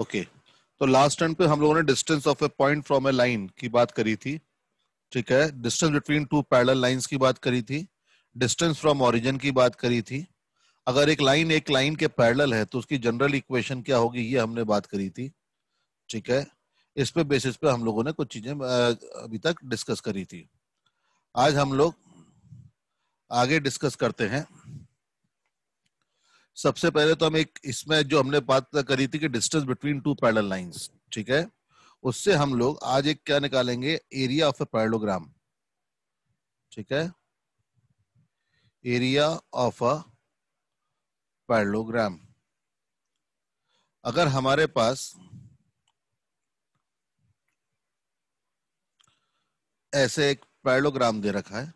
Okay तो last turn पे हम लोगों ने distance of a point from a line की बात करी थी ठीक है distance between two parallel lines की बात करी थी डिस्टेंस फ्रॉम ओरिजिन की बात करी थी अगर एक लाइन एक लाइन के पैरल है तो उसकी जनरल इक्वेशन क्या होगी ये हमने बात करी थी ठीक है इस पे बेसिस पे हम लोगों ने कुछ चीजें अभी तक डिस्कस करी थी आज हम लोग आगे डिस्कस करते हैं सबसे पहले तो हम एक इसमें जो हमने बात करी थी कि distance between two parallel lines ठीक है उससे हम लोग आज एक क्या निकालेंगे एरिया ऑफ ए पैरलोग्राम ठीक है एरिया ऑफ अ पैरलोग्राम अगर हमारे पास ऐसे एक पैरलोग्राम दे रखा है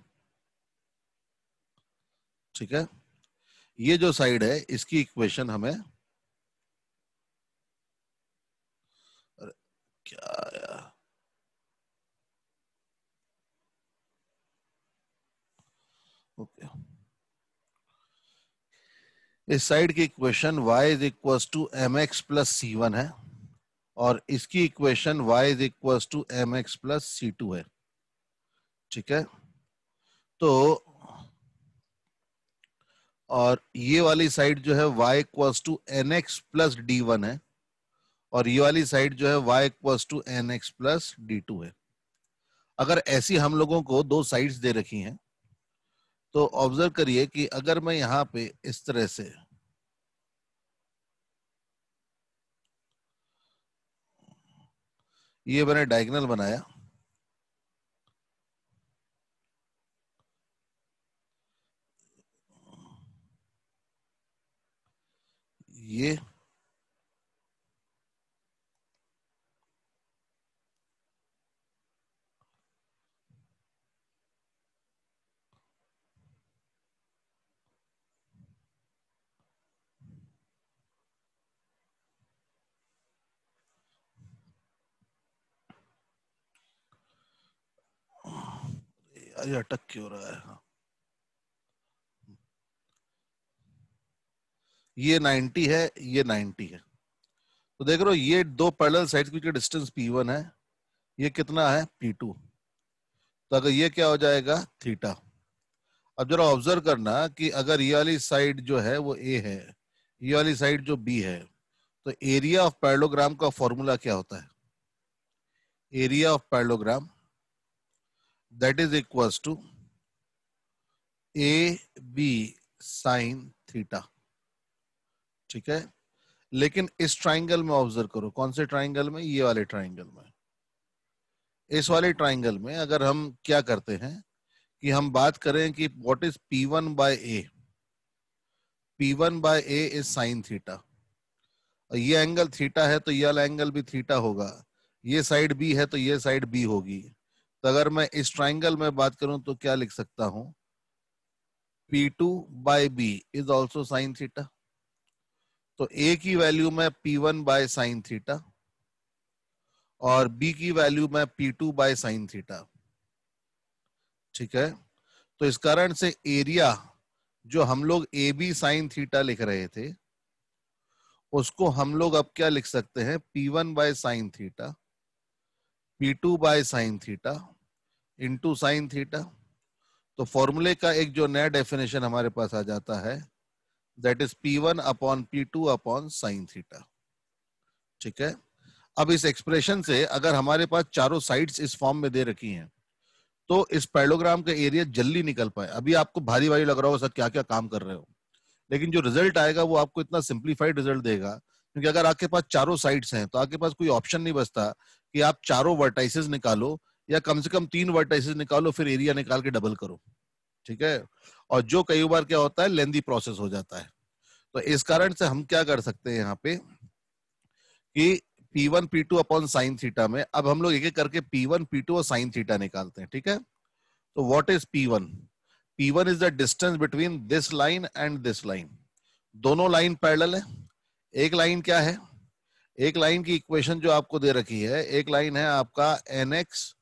ठीक है ये जो साइड है इसकी इक्वेशन हमें क्या आया ओके इस साइड की equation y is equal to M X plus C one है और इसकी equation y is equal to M X plus C two है ठीक है तो और ये वाली साइड जो है y equals to N X plus D one है और ये वाली साइड जो है y equals to N X plus D two है अगर ऐसी हम लोगों को दो साइड्स दे रखी हैं तो ऑब्जर्व करिए कि अगर मैं यहाँ पे इस तरह से ये मैंने डायगनल बनाया ये अटक क्यों रहा है हाँ ये 90 है ये 90 है तो देख रहे हो ये दो पैरल साइड की डिस्टेंस पी वन है ये कितना है पी टू तो अगर ये क्या हो जाएगा थीटा अब जरा ऑब्जर्व करना कि अगर ये वाली साइड जो है वो ए है ये वाली साइड जो बी है तो एरिया ऑफ पैरलोग्राम का फॉर्मूला क्या होता है area of parallelogram that is equal to A B sine theta ठीक है लेकिन इस ट्राइंगल में ऑब्जर्व करो कौन से ट्राइंगल में ये वाले ट्राइंगल में इस वाले ट्राइंगल में अगर हम क्या करते हैं कि हम बात करें कि what is P one by A P one by A is sine theta ये एंगल थीटा है तो ये वाला एंगल भी थीटा होगा ये साइड बी है तो ये साइड बी होगी तो अगर मैं इस ट्राइंगल में बात करूं तो क्या लिख सकता हूं P two by B is also sine theta तो ए की वैल्यू में P one by sine theta और बी की वैल्यू में P two by sine theta ठीक है तो इस कारण से एरिया जो हम लोग ए बी साइन थीटा लिख रहे थे उसको हम लोग अब क्या लिख सकते हैं P one by sine theta P two by sine theta into sine theta तो फॉर्मूले का एक जो नया डेफिनेशन हमारे पास आ जाता है that is one upon two upon sine theta ठीक है अब इस एक्सप्रेशन से अगर हमारे पास चारों साइड्स इस फॉर्म में दे रखी हैं तो इस पैडोग्राम का एरिया जल्दी निकल पाए अभी आपको भारी भारी लग रहा होगा सर क्या क्या काम कर रहे हो लेकिन जो रिजल्ट आएगा वो आपको इतना सिंप्लीफाइड रिजल्ट देगा क्योंकि अगर आपके पास चारों साइड्स हैं तो आपके पास कोई ऑप्शन नहीं बचता कि आप चारों वर्टाइसिस निकालो या कम से कम तीन वर्टाइसिस निकालो फिर एरिया निकाल के डबल करो ठीक है और जो कई बार क्या होता है लेंदी प्रोसेस हो जाता है तो इस कारण से हम क्या कर सकते हैं यहाँ पे कि P1 P2 to upon sine theta में अब हम लोग एक एक करके P1 P2 और साइन थीटा निकालते हैं ठीक है तो what is P1 P1 is the distance between this line and this line दोनों लाइन पैरेलल है एक लाइन क्या है एक लाइन की इक्वेशन जो आपको दे रखी है एक लाइन है आपका N X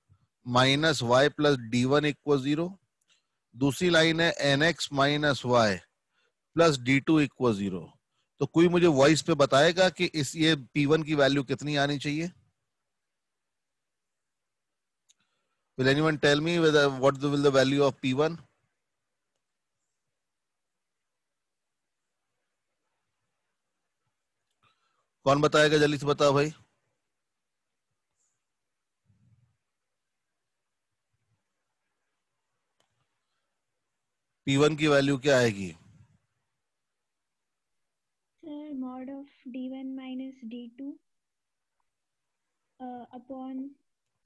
minus Y plus D one equal zero दूसरी लाइन है N X minus Y plus D two equal zero तो कोई मुझे वॉइस पे बताएगा कि इस ये पी वन की वैल्यू कितनी आनी चाहिए will anyone tell me whether what the, will the value of p1 कौन बताएगा जल्दी से बताओ भाई P1 की वैल्यू क्या आएगी sir mod of D1 one minus D two upon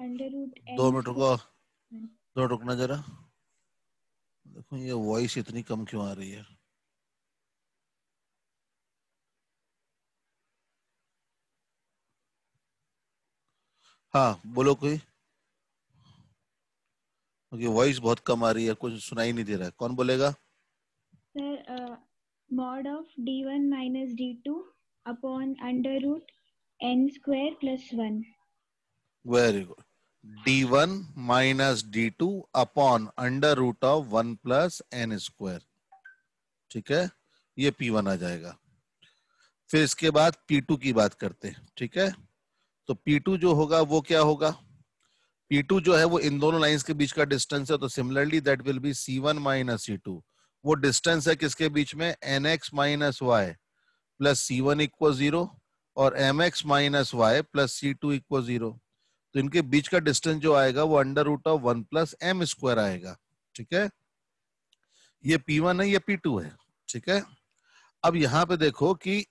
under root दो मिनट रुको hmm. दो रुकना जरा देखो ये वॉइस इतनी कम क्यों आ रही है हाँ बोलो कोई क्योंकि वॉइस बहुत कम आ रही है कुछ सुनाई नहीं दे रहा है कौन बोलेगा sir mod of d1 minus d2 upon under root n square plus 1 very good d1 minus d2 upon under root of 1 plus n square ठीक है ये p1 आ जाएगा फिर इसके बाद p2 की बात करते हैं ठीक है तो p2 जो होगा वो क्या होगा P2 जो है वो इन दोनों लाइंस के बीच का डिस्टेंस है तो similarly that will be C1 one minus C वो डिस्टेंस है किसके बीच में N X minus Y plus C one equal zero और M X minus Y plus C two equal zero तो इनके बीच का डिस्टेंस जो आएगा वो under root of one plus M square आएगा ठीक है ये पी वन है ये पी टू है ठीक है अब यहाँ पे देखो कि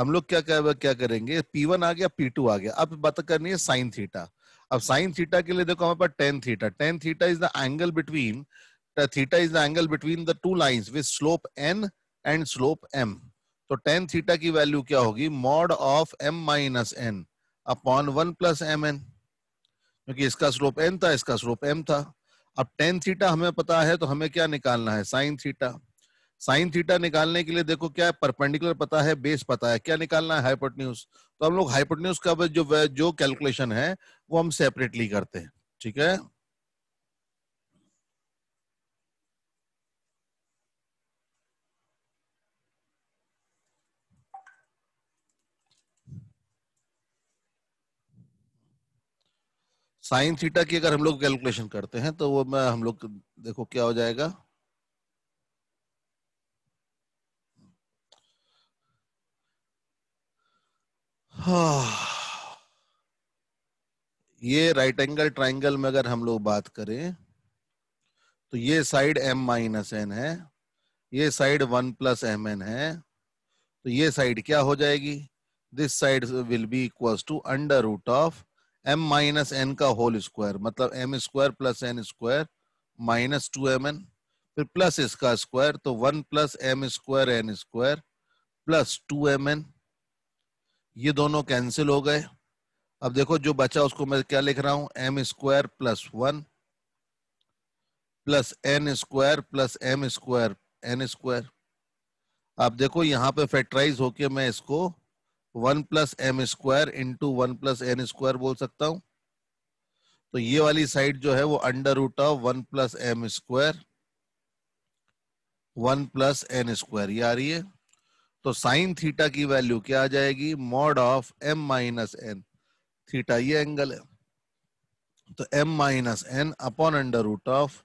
हम लोग क्या क्या क्या करेंगे पी वन आ गया पी टू आ गया अब बात करनी है साइन थीटा अब साइन थीटा के लिए देखो हमारे पास tan theta tan theta is the angle between theta is the angle between the two line with slope N and slope M तो टेन थीटा की वैल्यू क्या होगी mod of M minus N upon one plus M N क्योंकि इसका slope N था इसका slope M था अब टेन थीटा हमें पता है तो हमें क्या निकालना है साइन थीटा साइन थीटा निकालने के लिए देखो क्या है परपेंडिकुलर पता है बेस पता है क्या निकालना है हाइपोटन्यूज तो हम लोग हाइपोटन्यूज का जो जो कैलकुलेशन है वो हम सेपरेटली करते हैं ठीक है साइन थीटा की अगर हम लोग कैलकुलेशन करते हैं तो वो मैं हम लोग देखो क्या हो जाएगा ये राइट एंगल ट्राइंगल में अगर हम लोग बात करें तो ये साइड m माइनस एन है ये side one plus M N है तो ये साइड क्या हो जाएगी this side will be equal to under root of M minus N का होल स्क्वायर मतलब M square plus N square minus two M N फिर प्लस इसका स्क्वायर तो one plus M square N square plus two M N ये दोनों cancel हो गए अब देखो जो बचा उसको मैं क्या लिख रहा हूं M square plus one plus N square plus M square N square आप देखो यहां पे फैक्टराइज होके मैं इसको one plus M square into one plus N square बोल सकता हूं तो ये वाली साइड जो है वो under root of one plus M square one plus N square ये आ रही है तो साइन थीटा की वैल्यू क्या आ जाएगी mod of M minus N theta ये एंगल है तो M minus N upon under root of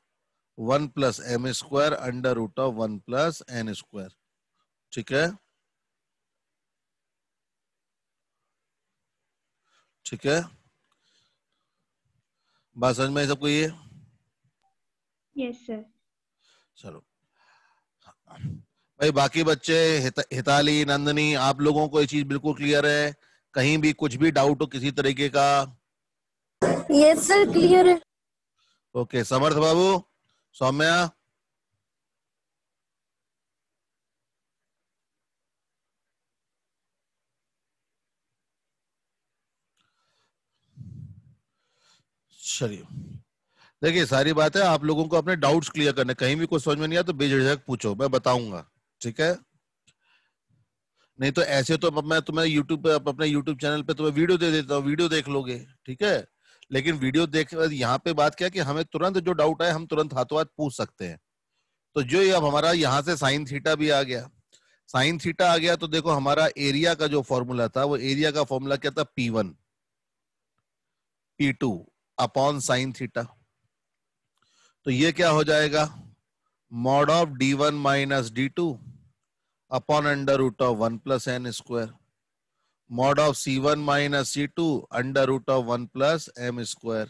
one plus M square under root of one plus N square ठीक है ठीक है बात समझ में सबको ये यस सर चलो भाई बाकी बच्चे हित, हिताली नंदनी आप लोगों को ये चीज बिल्कुल क्लियर है कहीं भी कुछ भी डाउट हो किसी तरीके का यस सर क्लियर है ओके समर्थ बाबू सौम्या चलिए देखिए सारी बात है आप लोगों को अपने डाउट्स क्लियर करने कहीं भी कुछ समझ में नहीं आया तो बेझिझक पूछो मैं बताऊंगा ठीक है नहीं तो ऐसे तो मैं तुम्हें यूट्यूब पे अपने यूट्यूब चैनल पे तुम्हें वीडियो दे देता हूँ वीडियो देख लोगे ठीक है लेकिन वीडियो देख यहाँ पे बात क्या कि हमें तुरंत जो डाउट आए हम तुरंत हाथों हाथ पूछ सकते हैं तो जो ये अब हमारा यहाँ से साइन थीटा भी आ गया साइन थीटा आ गया तो देखो हमारा एरिया का जो फॉर्मूला था वो एरिया का फॉर्मूला क्या था P one P two upon sine theta तो ये क्या हो जाएगा mod of d1 minus d2 upon under root of 1 plus n square mod of c1 minus c2 under root of 1 plus m square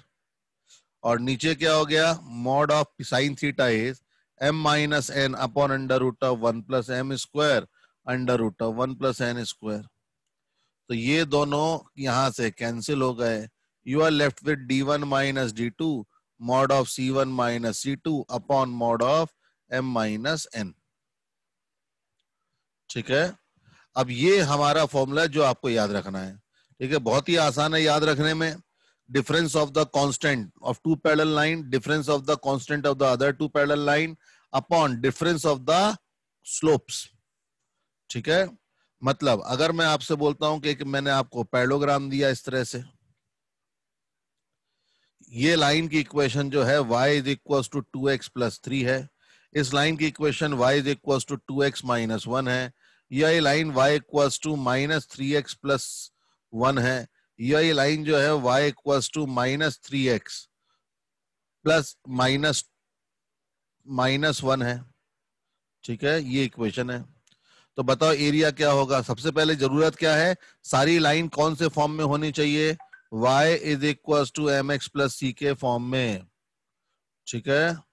और नीचे क्या हो गया mod of sine theta is M minus N upon under root of one plus M square under root of one plus N square तो ये दोनों यहां से कैंसिल हो गए you are left with D one minus D two mod of C one minus C two upon mod of M minus N ठीक है अब ये हमारा फॉर्मूला जो आपको याद रखना है ठीक है बहुत ही आसान है याद रखने में difference of the constant of two parallel line difference of the constant of the other two parallel line upon difference of the slopes ठीक है मतलब अगर मैं आपसे बोलता हूं कि मैंने आपको पैलोग्राम दिया इस तरह से ये लाइन की इक्वेशन जो है y is equal to two X plus three है इस लाइन की equation y is equal to two x minus one है या ये line y equal to minus three X plus one है या ये लाइन जो है y equal to minus three X plus minus minus one है ठीक है ये इक्वेशन है तो बताओ एरिया क्या होगा सबसे पहले जरूरत क्या है सारी लाइन कौन से फॉर्म में होनी चाहिए y is equal to M X plus C के फॉर्म में ठीक है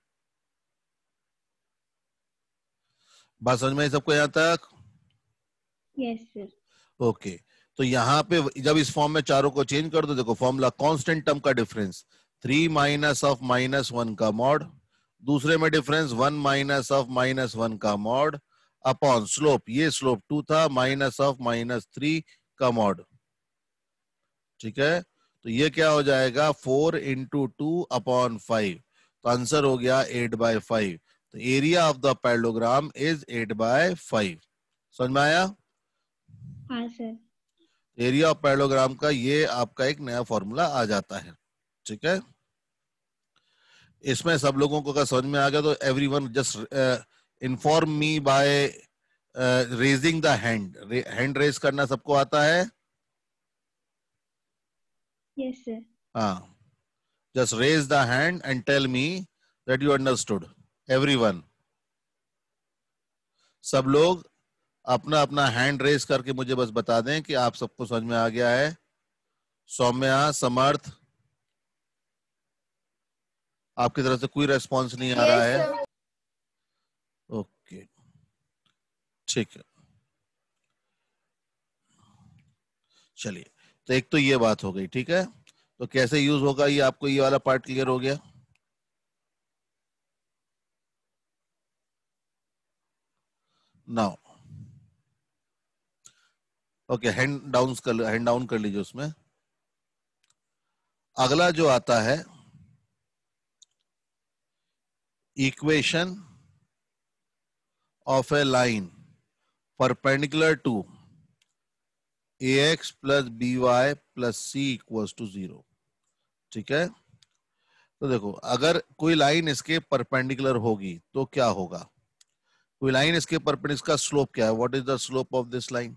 बात समझ में सबको यहाँ तक ओके तो यहाँ पे जब इस फॉर्म में चारों को चेंज कर दो देखो फॉर्मूला कॉन्स्टेंट टर्म का difference three minus of minus one का मॉड दूसरे में difference one minus of minus one का मॉड अपॉन स्लोप ये स्लोप टू था माइनस ऑफ माइनस थ्री का मॉड ठीक है तो ये क्या हो जाएगा four into two upon five तो आंसर हो गया एट बाय फाइव तो area of the parallelogram is eight by five समझ में आया सर एरिया ऑफ पैरोग्राम का ये आपका एक नया फॉर्मूला आ जाता है ठीक है इसमें सब लोगों को अगर समझ में आ गया तो everyone just inform me by raising the hand hand raise करना सबको आता है yes sir ah just raise the hand and tell me that you understood everyone सब लोग अपना अपना हैंड रेस करके मुझे बस बता दें कि आप सबको समझ में आ गया है सौम्या समर्थ आपकी तरफ से कोई रेस्पॉन्स नहीं आ रहा है ओके ठीक है चलिए तो एक तो ये बात हो गई ठीक है तो कैसे यूज होगा ये आपको ये वाला पार्ट क्लियर हो गया नाउ ओके हैंड डाउन कर हैंड डाउन कर लीजिए उसमें अगला जो आता है equation of a line perpendicular to A X plus B Y plus C equal to zero ठीक है तो देखो अगर कोई लाइन इसके परपेंडिकुलर होगी तो क्या होगा कोई लाइन इसके परपेंड इसका स्लोप क्या है what is the slope of this line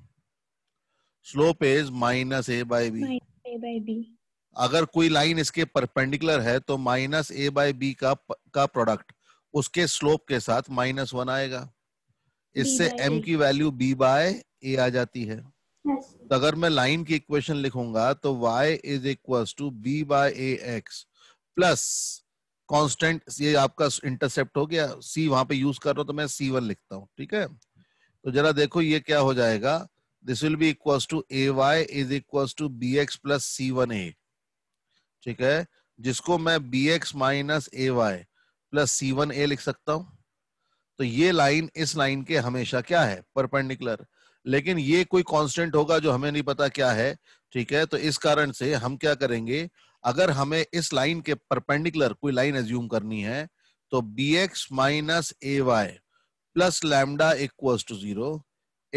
slope is minus A by B अगर कोई लाइन इसके परपेंडिकुलर है तो माइनस ए बाई बी का का प्रोडक्ट उसके स्लोप के साथ माइनस वन आएगा इससे m की वैल्यू b बाय ए आ जाती है तो अगर मैं लाइन की इक्वेशन लिखूंगा तो y is equal to B by A X plus constant ये आपका इंटरसेप्ट हो गया सी वहां पे यूज कर रहा हूं तो मैं सी वन लिखता हूँ ठीक है तो जरा देखो ये क्या हो जाएगा this will be equal to A Y is equal to B X plus C one A ठीक है जिसको मैं B X minus A Y plus C one A लिख सकता हूं तो ये लाइन इस लाइन के हमेशा क्या है परपेंडिकुलर लेकिन ये कोई कांस्टेंट होगा जो हमें नहीं पता क्या है ठीक है तो इस कारण से हम क्या करेंगे अगर हमें इस लाइन के परपेंडिकुलर कोई लाइन एज्यूम करनी है तो B X minus A Y plus lambda equals to zero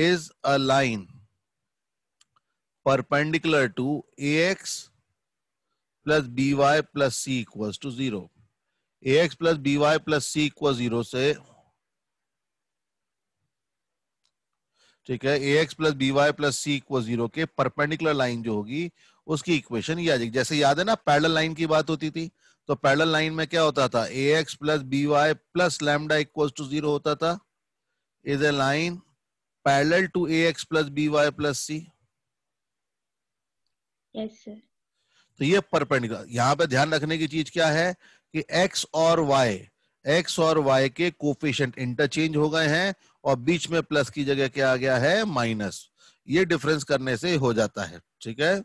is a line perpendicular to A X plus B Y plus C equal to zero A X plus B Y plus C equal zero से ठीक है A X plus B Y plus C equal zero के perpendicular line जो होगी उसकी equation ये आ जाएगी जैसे याद है ना पैरल लाइन की बात होती थी तो पैरल लाइन में क्या होता था A X plus B Y plus lambda equal to zero होता था is a line parallel to A X plus B Y plus C तो ये परपेंडिकुलर यहाँ पे ध्यान रखने की चीज क्या है कि एक्स और वाई एक्स और वाई के कोफिशियंट इंटरचेंज हो गए हैं और बीच में प्लस की जगह क्या आ गया है माइनस ये डिफरेंस करने से हो जाता है ठीक है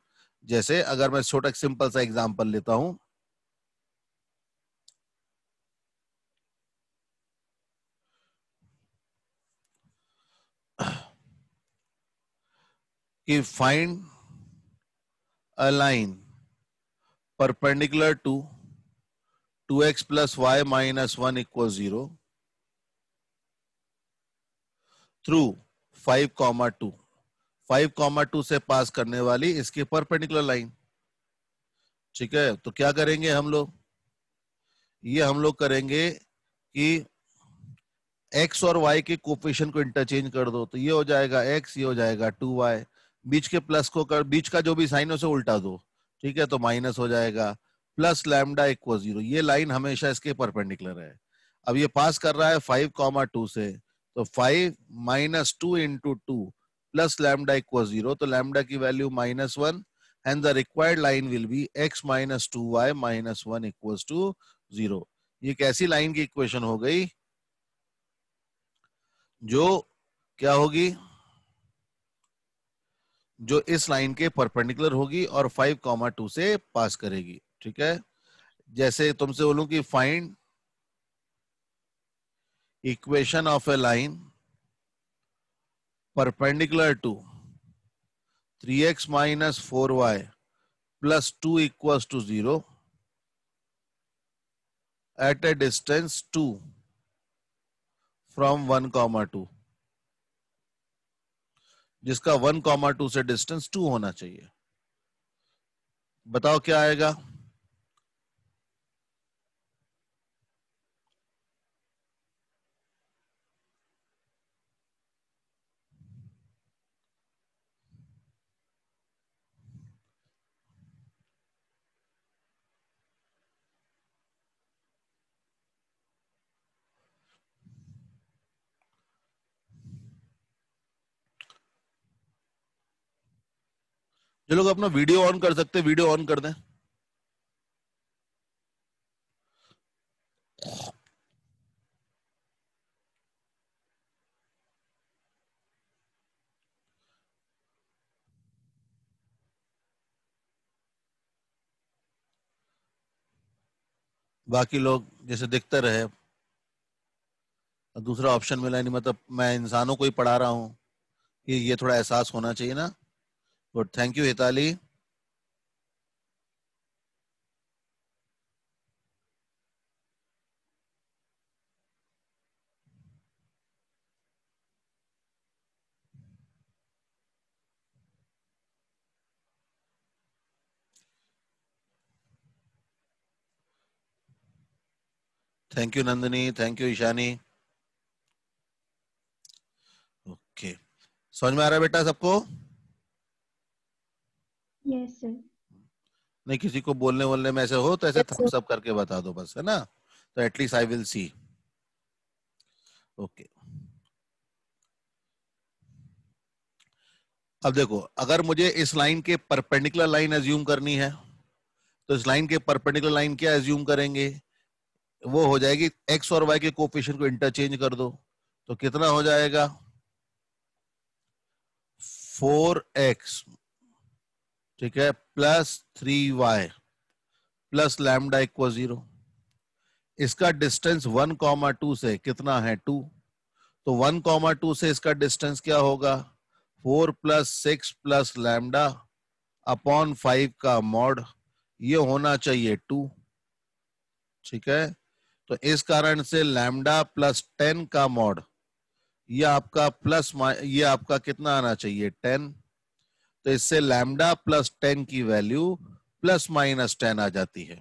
जैसे अगर मैं छोटा सिंपल सा एग्जांपल लेता हूं कि find a line perpendicular to two X plus Y minus one equal zero through five comma two five comma two से पास करने वाली इसकी परपेंडिकुलर लाइन ठीक है तो क्या करेंगे हम लोग ये हम लोग करेंगे कि एक्स और वाई के कोपेशन को इंटरचेंज कर दो तो ये हो जाएगा एक्स ये हो जाएगा टू वाई बीच के प्लस को कर बीच का जो भी साइन है उसे उल्टा दो ठीक है तो माइनस हो जाएगा प्लस लैमडा इक्व जीरो ये लाइन हमेशा इसके परपेंडिकुलर है अब ये पास कर रहा है फाइव कॉमा टू से तो five minus two into two plus lambda equals 0. So lambda ki value minus 1 and the required line will be x minus 2y minus 1 equals to 0. ये कैसी लाइन की इक्वेशन हो गई जो क्या होगी जो इस लाइन के परपेंडिकुलर होगी और 5,2 से पास करेगी ठीक है जैसे तुमसे बोलूं कि find equation of a line perpendicular to 3x minus 4y plus 2 equals to 0 at a distance 2 from 1 comma 2 जिसका 1 comma 2 से distance 2 होना चाहिए बताओ क्या आएगा जो लोग अपना वीडियो ऑन कर सकते हैं वीडियो ऑन कर दें बाकी लोग जैसे दिखते रहे दूसरा ऑप्शन मिला नहीं मतलब मैं इंसानों को ही पढ़ा रहा हूं कि ये थोड़ा एहसास होना चाहिए ना good thank you Hitali thank you Nandini thank you Ishani okay समझ में आ रहा है बेटा सबको नहीं किसी को बोलने बोलने में ऐसे हो तो ऐसे थम्स अप करके बता दो बस है ना तो at least I will see okay अब देखो अगर मुझे इस लाइन के परपेंडिकुलर लाइन एज्यूम करनी है तो इस लाइन के परपेंडिकुलर लाइन क्या एज्यूम करेंगे वो हो जाएगी एक्स और वाई के कोपेशन को इंटरचेंज कर दो तो कितना हो जाएगा फोर एक्स ठीक है plus three Y plus lambda equal zero इसका डिस्टेंस वन कॉमा टू से कितना है टू तो वन कॉमा टू से इसका डिस्टेंस क्या होगा four plus six plus lambda upon five का मॉड ये होना चाहिए टू ठीक है तो इस कारण से लैमडा प्लस टेन का मॉड ये आपका प्लस ये आपका कितना आना चाहिए टेन तो इससे लैमडा प्लस टेन की वैल्यू प्लस माइनस टेन आ जाती है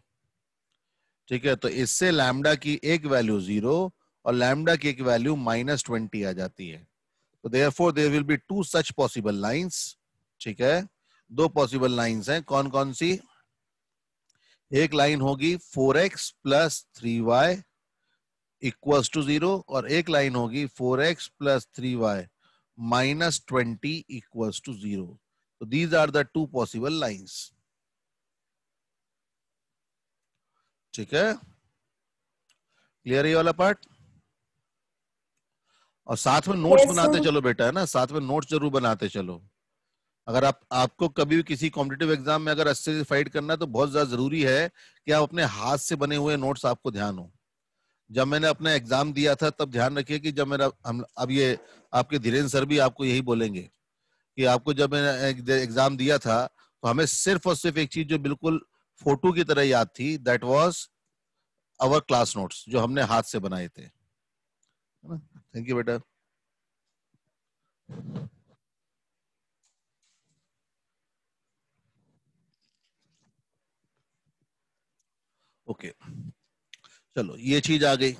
ठीक है तो इससे लैमडा की एक वैल्यू जीरो और लैमडा की एक वैल्यू माइनस ट्वेंटी आ जाती है तो therefore there will be two such possible lines ठीक है दो पॉसिबल लाइन्स हैं कौन कौन सी एक लाइन होगी four x plus three y equals to zero और एक लाइन होगी four x plus three y minus twenty equals to zero So these are the two possible lines. ठीक है क्लियर ये वाला पार्ट और साथ में नोट्स yes, बनाते चलो बेटा है ना साथ में नोट्स जरूर बनाते चलो अगर आप आपको कभी भी किसी कॉम्पिटेटिव एग्जाम में अगर अच्छे से फाइट करना है तो बहुत ज्यादा जरूरी है कि आप अपने हाथ से बने हुए नोट्स आपको ध्यान हो जब मैंने अपना एग्जाम दिया था तब ध्यान रखिए कि जब मेरा हम अब ये आपके धीरेन्द्र सर भी आपको यही बोलेंगे कि आपको जब मैंने एग्जाम दिया था तो हमें सिर्फ और सिर्फ एक चीज जो बिल्कुल फोटो की तरह याद थी that was our class notes जो हमने हाथ से बनाए थे थैंक यू बेटा ओके okay. चलो ये चीज आ गई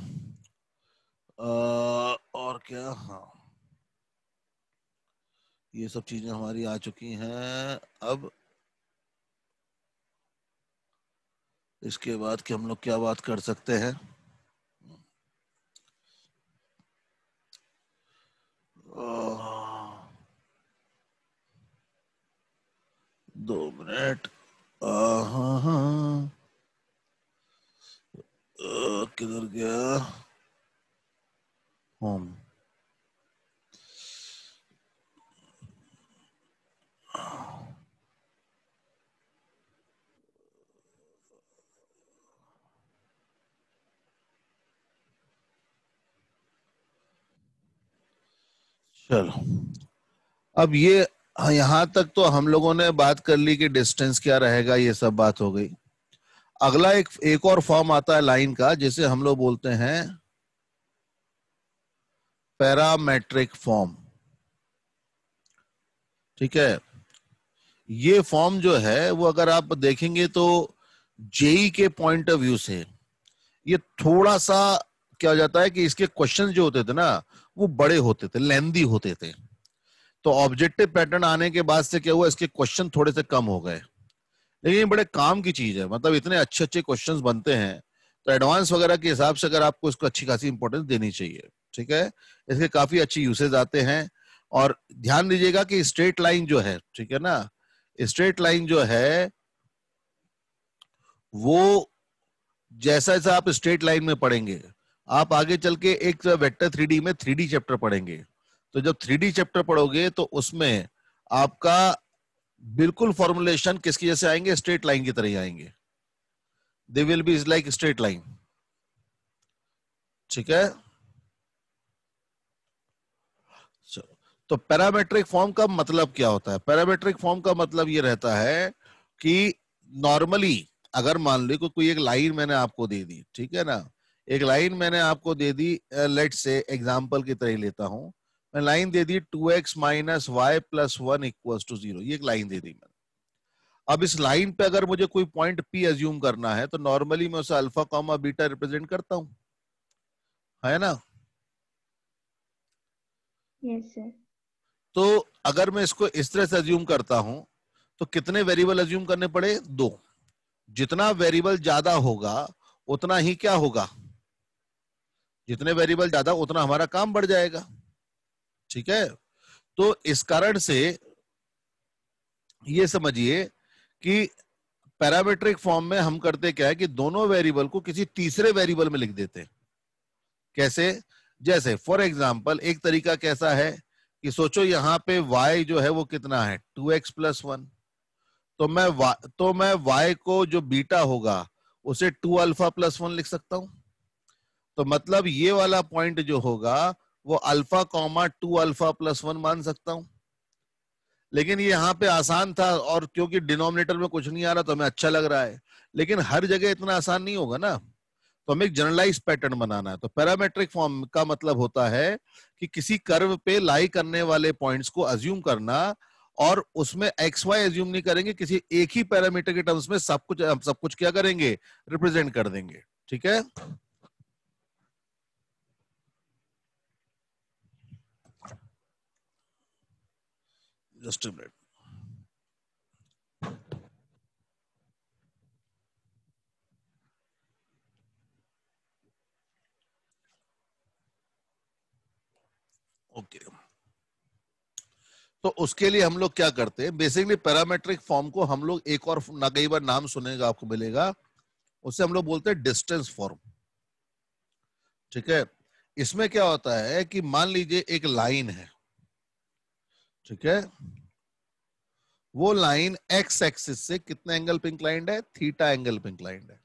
और क्या हाँ ये सब चीजें हमारी आ चुकी हैं अब इसके बाद कि हम लोग क्या बात कर सकते हैं दो मिनट हाँ, हाँ, हाँ। किधर गया होम चलो अब ये हाँ, यहां तक तो हम लोगों ने बात कर ली कि डिस्टेंस क्या रहेगा ये सब बात हो गई अगला एक एक और फॉर्म आता है लाइन का जिसे हम लोग बोलते हैं पैरामेट्रिक फॉर्म ठीक है ये फॉर्म जो है वो अगर आप देखेंगे तो जेई e के पॉइंट ऑफ व्यू से ये थोड़ा सा क्या हो जाता है कि इसके क्वेश्चन जो होते थे ना वो बड़े होते थे लेंदी होते थे तो ऑब्जेक्टिव पैटर्न आने के बाद से क्या हुआ इसके क्वेश्चन थोड़े से कम हो गए लेकिन ये बड़े काम की चीज है मतलब इतने अच्छे अच्छे क्वेश्चन बनते हैं तो एडवांस वगैरह के हिसाब से अगर आपको इसको अच्छी खासी इंपॉर्टेंस देनी चाहिए ठीक है इसके काफी अच्छे यूसेज आते हैं और ध्यान दीजिएगा कि स्ट्रेट लाइन जो है ठीक है ना स्ट्रेट लाइन जो है वो जैसा जैसा आप स्ट्रेट लाइन में पढ़ेंगे आप आगे चल के एक वेक्टर थ्री में थ्री चैप्टर पढ़ेंगे तो जब थ्री चैप्टर पढ़ोगे तो उसमें आपका बिल्कुल फॉर्मुलेशन किसकी जैसे आएंगे स्ट्रेट लाइन की तरह ही आएंगे they will be is like straight line ठीक है तो पैरामेट्रिक फॉर्म का मतलब क्या होता है पैरामेट्रिक फॉर्म का मतलब ये रहता है कि नॉर्मली अगर मान लो कोई एक लाइन मैंने आपको दे दी ठीक है ना एक लाइन मैंने आपको दे दी लेट से एग्जाम्पल की तरह लेता हूं मैं लाइन दे दी two x minus Y plus one equal to zero एक लाइन दे दी मैंने अब इस लाइन पे अगर मुझे कोई पॉइंट पी एज्यूम करना है तो नॉर्मली मैं उसे अल्फा कॉमा बीटा रिप्रेजेंट करता हूं है ना yes, तो अगर मैं इसको इस तरह से एज्यूम करता हूं तो कितने वेरिएबल एज्यूम करने पड़े दो जितना वेरिएबल ज्यादा होगा उतना ही क्या होगा जितने वेरिएबल ज्यादा उतना हमारा काम बढ़ जाएगा ठीक है तो इस कारण से ये समझिए कि पैरामेट्रिक फॉर्म में हम करते क्या है कि दोनों वेरिएबल को किसी तीसरे वेरिएबल में लिख देते हैं कैसे जैसे फॉर एग्जाम्पल एक तरीका कैसा है कि सोचो यहां पे y जो है वो कितना है 2x एक्स प्लस वन तो मैं y, तो मैं y को जो बीटा होगा उसे 2 अल्फा प्लस वन लिख सकता हूँ तो मतलब ये वाला पॉइंट जो होगा वो alpha comma two alpha plus one मान सकता हूं लेकिन ये यहाँ पे आसान था और क्योंकि डिनोमिनेटर में कुछ नहीं आ रहा तो हमें अच्छा लग रहा है लेकिन हर जगह इतना आसान नहीं होगा ना तो हमें एक जनरलाइज पैटर्न बनाना है तो पैरामेट्रिक फॉर्म का मतलब होता है कि किसी कर्व पे लाई करने वाले पॉइंट्स को अज्यूम करना और उसमें एक्स वाई अज्यूम नहीं करेंगे किसी एक ही पैरामीटर के टर्म्स में सब कुछ सब कुछ क्या करेंगे रिप्रेजेंट कर देंगे ठीक है just a minute. Okay okay. तो उसके लिए हम लोग क्या करते हैं बेसिकली पैरामेट्रिक फॉर्म को हम लोग एक और ना कई बार नाम सुनेगा आपको मिलेगा उसे हम लोग बोलते हैं डिस्टेंस फॉर्म ठीक है इसमें क्या होता है कि मान लीजिए एक लाइन है ठीक है वो लाइन एक्स एक्सिस से कितने एंगल पे इंक्लाइंड है थीटा एंगल पे इंक्लाइंड है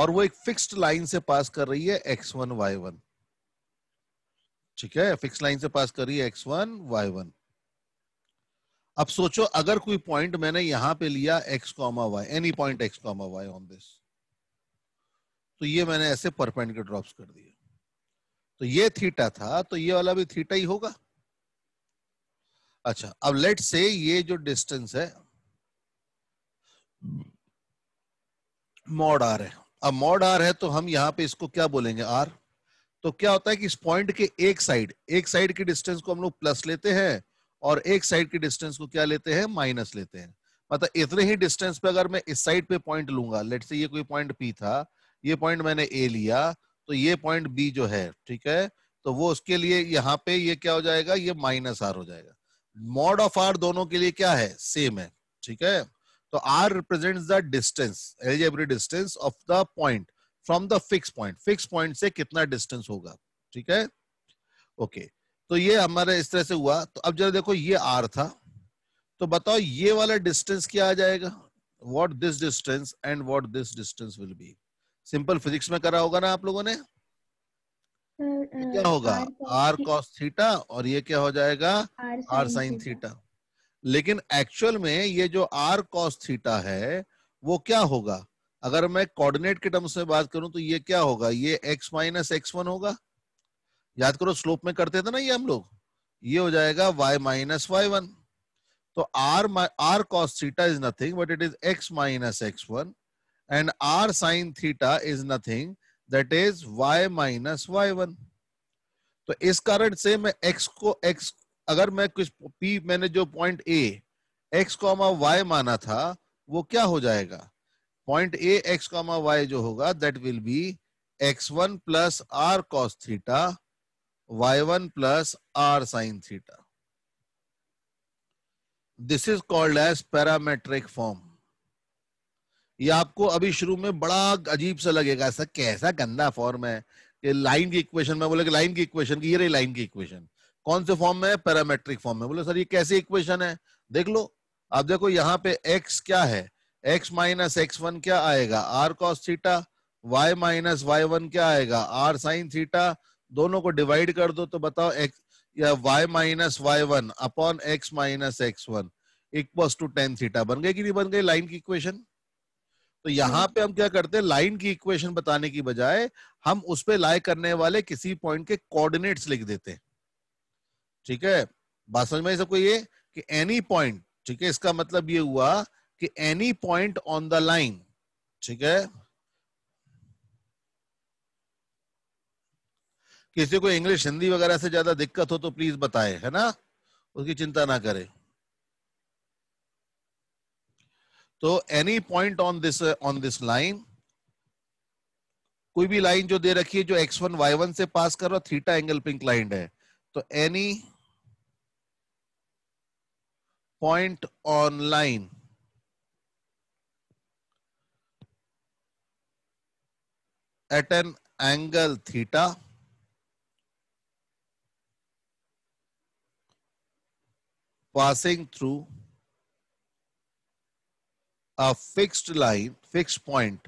और वो एक फिक्स्ड लाइन से पास कर रही है एक्स वन वाई वन ठीक है फिक्स लाइन से पास कर रही है एक्स वन वाई वन अब सोचो अगर कोई पॉइंट मैंने यहां पे लिया x comma y any point x comma y on this तो ये मैंने ऐसे परपेंडिकुलर ड्रॉप्स कर दिए तो ये थीटा था तो ये वाला भी थीटा ही होगा अच्छा अब लेट से ये जो डिस्टेंस है मॉड आर है अब मॉड आर है तो हम यहाँ पे इसको क्या बोलेंगे आर तो क्या होता है कि इस पॉइंट के एक साइड एक साइड की डिस्टेंस को हम लोग प्लस लेते हैं और एक साइड की डिस्टेंस को क्या लेते हैं माइनस लेते हैं मतलब इतने ही डिस्टेंस पे अगर मैं इस साइड पे पॉइंट लूंगा लेट से ये कोई पॉइंट पी था ये पॉइंट मैंने ए लिया तो ये पॉइंट बी जो है ठीक है तो वो उसके लिए यहाँ पे ये क्या हो जाएगा ये माइनस आर हो जाएगा मॉड ऑफ आर दोनों के लिए क्या है सेम है ठीक है तो r represent the distance algebraic distance of the point from the fix point fix point से कितना डिस्टेंस होगा ठीक है ओके okay. तो ये हमारे इस तरह से हुआ तो अब जरा देखो ये आर था तो बताओ ये वाला डिस्टेंस क्या आ जाएगा what this distance and what this distance will be simple physics में करा होगा ना आप लोगों ने क्या होगा आर कॉस थीटा और ये क्या हो जाएगा आर साइन थीटा लेकिन एक्चुअल में ये जो आर कॉस थीटा है वो क्या होगा अगर मैं कोऑर्डिनेट के टर्म्स में बात करूं तो ये क्या होगा ये एक्स माइनस एक्स वन होगा याद करो स्लोप में करते थे ना ये हम लोग ये हो जाएगा वाई माइनस वाई वन तो r r cos theta is nothing but it is x minus x one and r sine theta is nothing that is y minus y one तो इस कारण से मैं x को x अगर मैं कुछ p मैंने जो point a x comma y माना था वो क्या हो जाएगा point a x comma y जो होगा that will be x1 one plus r cos theta y one plus r sine theta this is called as parametric form ये आपको अभी शुरू में बड़ा अजीब सा लगेगा ऐसा कैसा गंदा फॉर्म है कि लाइन की इक्वेशन में बोले लाइन की इक्वेशन की ये रही लाइन की इक्वेशन कौन से फॉर्म में है पैरामेट्रिक फॉर्म में बोले सर ये कैसे इक्वेशन है देख लो आप देखो यहाँ पे x क्या है x माइनस एक्स वन क्या आएगा r cos theta y minus y one क्या आएगा आर साइन थीटा दोनों को डिवाइड कर दो तो बताओ x या y minus y one upon x minus x one equals to tan theta बन गए कि नहीं बन गई लाइन की इक्वेशन तो यहाँ पे हम क्या करते हैं लाइन की इक्वेशन बताने की बजाय हम उस पर लाइ करने वाले किसी पॉइंट के कोऑर्डिनेट्स लिख देते हैं ठीक है बात समझ में सबको ये कि एनी पॉइंट ठीक है इसका मतलब ये हुआ कि any point on the line ठीक है किसी को इंग्लिश हिंदी वगैरह से ज्यादा दिक्कत हो तो प्लीज बताए है ना उसकी चिंता ना करें तो any point on this on this line कोई भी लाइन जो दे रखी है जो एक्स वन वाई वन से पास कर रहा थीटा एंगल पे इंक्लाइंड है तो any point on line at an angle theta passing through a fixed line, fixed point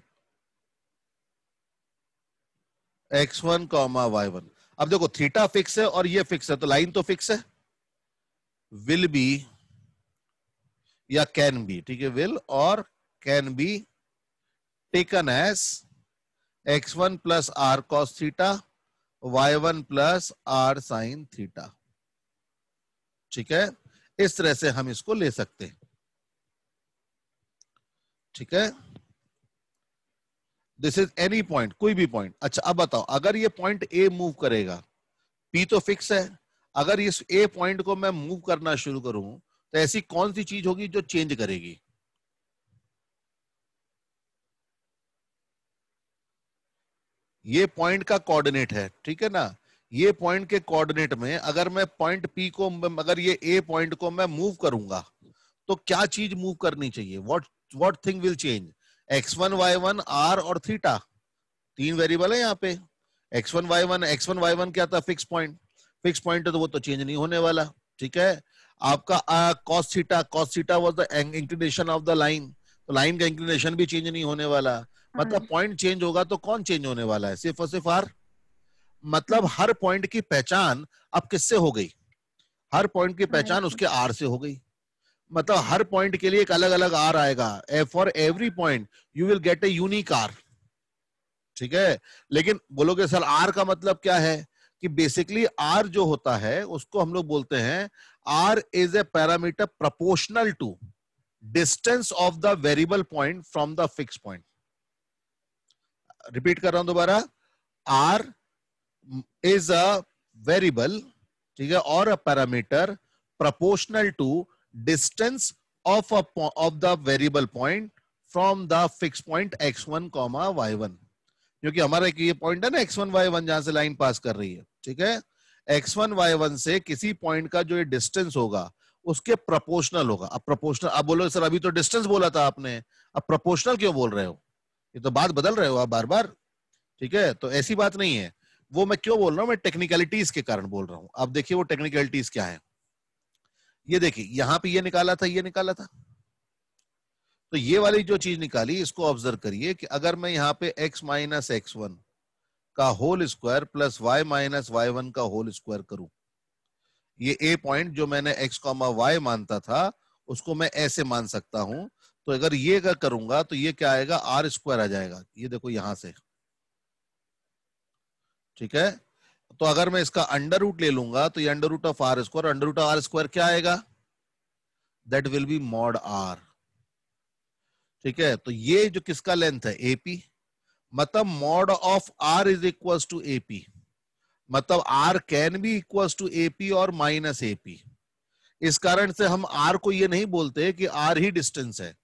x1 कॉमा y1. अब देखो थीटा फिक्स है और ये फिक्स है तो लाइन तो फिक्स है विल बी या कैन बी ठीक है विल और can be taken as x one plus r cos theta y one plus r sine theta ठीक है इस तरह से हम इसको ले सकते हैं ठीक है दिस इज एनी पॉइंट कोई भी पॉइंट अच्छा अब बताओ अगर ये पॉइंट ए मूव करेगा पी तो फिक्स है अगर इस ए पॉइंट को मैं मूव करना शुरू करूं तो ऐसी कौन सी चीज होगी जो चेंज करेगी ये पॉइंट का कोऑर्डिनेट है ठीक है ना ये पॉइंट के कोऑर्डिनेट में अगर मैं पॉइंट पी को अगर ये ए पॉइंट को मैं मूव करूंगा तो क्या चीज मूव करनी चाहिए what what thing will change? x1, y1, r और थीटा तीन वेरिएबल है यहाँ पे x1, y1, x1, y1 क्या था फिक्स पॉइंट फिक्स पॉइंट है तो वो तो चेंज नहीं होने वाला ठीक है आपका cos theta cos theta was the inclination of the line तो लाइन का इंक्लिनेशन भी चेंज नहीं होने वाला मतलब पॉइंट हाँ। चेंज होगा तो कौन चेंज होने वाला है सिर्फ और सिर्फ आर मतलब हर पॉइंट की पहचान अब किससे हो गई हर पॉइंट की हाँ, पहचान हाँ। उसके आर से हो गई मतलब हर पॉइंट के लिए एक अलग अलग आर आएगा for every point you will get a unique r ठीक है लेकिन बोलोगे सर आर का मतलब क्या है कि बेसिकली आर जो होता है उसको हम लोग बोलते हैं r is a parameter proportional to distance of the variable point from the fix point repeat कर रहा हूं दोबारा आर इज अ वेरिएबल ठीक है और uh parameter proportional to distance of a of the variable point from the fixed point x1 comma y1 क्योंकि हमारा एक ये पॉइंट है ना वाई वन जहां से लाइन पास कर रही है ठीक है एक्स वन वाई वन से किसी पॉइंट का जो ये डिस्टेंस होगा उसके प्रोपोर्शनल होगा अब प्रोपोर्शनल आप बोलो सर अभी तो डिस्टेंस बोला था आपने अब प्रोपोर्शनल क्यों बोल रहे हो ये तो बात बदल रहे हो आप बार बार ठीक है तो ऐसी बात नहीं है वो मैं क्यों बोल रहा हूँ मैं टेक्निकलिटीज के कारण बोल रहा हूँ अब देखिए वो टेक्निकलिटीज क्या है ये देखिए यहां पे ये निकाला था ये निकाला था तो ये वाली जो चीज निकाली इसको ऑब्जर्व करिए कि अगर मैं यहाँ पे x माइनस एक्स वन का whole square plus y minus y one का होल स्क्वायर करूं ये a पॉइंट जो मैंने x कॉमा y मानता था उसको मैं ऐसे मान सकता हूं तो अगर ये अगर करूंगा तो ये क्या आएगा आर स्क्वायर आ जाएगा ये देखो यहां से ठीक है तो अगर मैं इसका अंडर रूट ले लूंगा तो ये under root of r square under root of r square क्या आएगा that will be mod r ठीक है तो ये जो किसका लेंथ है एपी मतलब mod of r is equal to AP मतलब r can be equal to AP और माइनस एपी इस कारण से हम आर को ये नहीं बोलते कि आर ही डिस्टेंस है